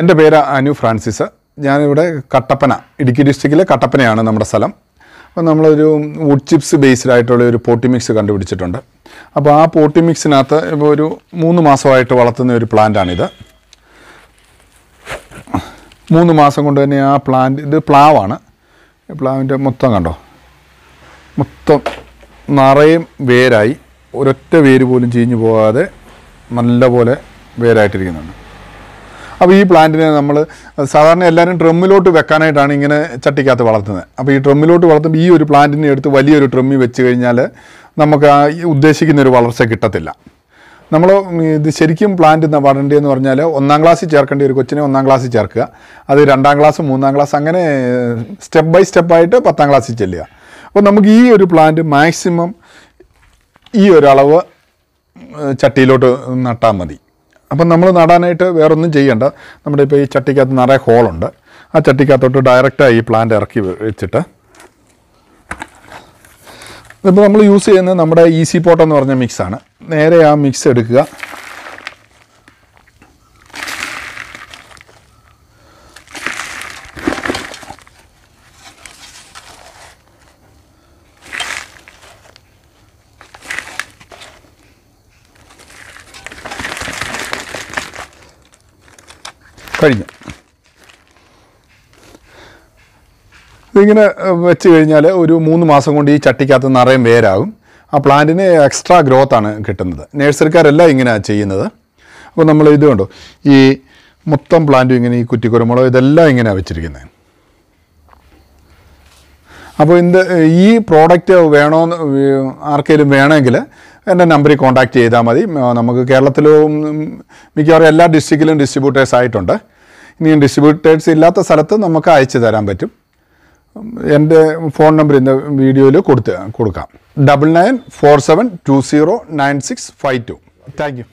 എൻ്റെ പേര് അനു ഫ്രാൻസിസ് ഞാനിവിടെ കട്ടപ്പന ഇടുക്കി ഡിസ്ട്രിക്റ്റിലെ കട്ടപ്പനയാണ് നമ്മുടെ സ്ഥലം അപ്പോൾ നമ്മളൊരു വുഡ് ചിപ്സ് ബേസ്ഡ് ആയിട്ടുള്ള ഒരു പോട്ടി മിക്സ് കണ്ടുപിടിച്ചിട്ടുണ്ട് അപ്പോൾ ആ പോട്ടി മിക്സിനകത്ത് ഇപ്പോൾ ഒരു മൂന്ന് മാസമായിട്ട് വളർത്തുന്ന ഒരു പ്ലാന്റാണിത് മൂന്ന് മാസം കൊണ്ട് തന്നെ ആ പ്ലാന്റ് ഇത് പ്ലാവാണ് പ്ലാവിൻ്റെ മൊത്തം കണ്ടോ മൊത്തം നിറയും വേരായി ഒരൊറ്റ വേര് പോലും ചീഞ്ഞു പോകാതെ നല്ലപോലെ വേരായിട്ടിരിക്കുന്നുണ്ട് അപ്പോൾ ഈ പ്ലാന്റിനെ നമ്മൾ സാധാരണ എല്ലാവരും ഡ്രമ്മിലോട്ട് വെക്കാനായിട്ടാണ് ഇങ്ങനെ ചട്ടിക്കകത്ത് വളർത്തുന്നത് അപ്പോൾ ഈ ഡ്രമ്മിലോട്ട് വളർത്തുമ്പോൾ ഈ ഒരു പ്ലാന്റിനെ എടുത്ത് വലിയൊരു ട്രമ്മി വെച്ച് കഴിഞ്ഞാൽ നമുക്ക് ആ ഉദ്ദേശിക്കുന്ന ഒരു വളർച്ച കിട്ടത്തില്ല നമ്മൾ ഇത് ശരിക്കും പ്ലാന്റ് എന്ന് പറഞ്ഞാൽ ഒന്നാം ക്ലാസ്സിൽ ചേർക്കേണ്ട ഒരു കൊച്ചിനെ ഒന്നാം ക്ലാസ്സിൽ ചേർക്കുക അത് രണ്ടാം ക്ലാസ് മൂന്നാം ക്ലാസ് അങ്ങനെ സ്റ്റെപ്പ് ബൈ സ്റ്റെപ്പായിട്ട് പത്താം ക്ലാസ്സിൽ ചെല്ലുക അപ്പോൾ നമുക്ക് ഈ ഒരു പ്ലാന്റ് മാക്സിമം ഈ ഒരളവ് ചട്ടിയിലോട്ട് നട്ടാൽ മതി അപ്പം നമ്മൾ നടാനായിട്ട് വേറൊന്നും ചെയ്യേണ്ട നമ്മുടെ ഇപ്പോൾ ഈ ചട്ടിക്കകത്ത് നിറയെ ഹോളുണ്ട് ആ ചട്ടിക്കകത്തോട്ട് ഡയറക്റ്റായി ഈ പ്ലാന്റ് ഇറക്കി വെച്ചിട്ട് ഇപ്പോൾ നമ്മൾ യൂസ് ചെയ്യുന്നത് നമ്മുടെ ഈസി പോട്ടെന്ന് പറഞ്ഞ മിക്സാണ് നേരെ ആ മിക്സ് എടുക്കുക കഴിഞ്ഞു ഇതിങ്ങനെ വെച്ച് കഴിഞ്ഞാൽ ഒരു മൂന്ന് മാസം കൊണ്ട് ഈ ചട്ടിക്കകത്ത് നിറയും വേരാകും ആ പ്ലാന്റിന് എക്സ്ട്രാ ഗ്രോത്ത് ആണ് കിട്ടുന്നത് നേഴ്സറിക്കാരെല്ലാം ഇങ്ങനെ ചെയ്യുന്നത് അപ്പോൾ നമ്മൾ ഇത് കണ്ടോ ഈ മൊത്തം പ്ലാന്റും ഇങ്ങനെ ഈ കുറ്റിക്കുരുമുളക് ഇതെല്ലാം ഇങ്ങനെയാണ് വെച്ചിരിക്കുന്നത് അപ്പോൾ എന്ത് ഈ പ്രോഡക്റ്റ് വേണമെന്ന് ആർക്കെങ്കിലും വേണമെങ്കിൽ എൻ്റെ നമ്പറിൽ കോൺടാക്റ്റ് ചെയ്താൽ മതി നമുക്ക് കേരളത്തിലും മിക്കവാറും എല്ലാ ഡിസ്ട്രിക്റ്റിലും ഡിസ്ട്രിബ്യൂട്ടേഴ്സ് ആയിട്ടുണ്ട് ഇനി ഡിസ്ട്രിബ്യൂട്ടേഴ്സ് ഇല്ലാത്ത സ്ഥലത്ത് നമുക്ക് അയച്ചു തരാൻ പറ്റും എൻ്റെ ഫോൺ നമ്പർ ഇന്ന് വീഡിയോയിൽ കൊടുത്ത് കൊടുക്കാം double nine four seven two zero nine six five two thank U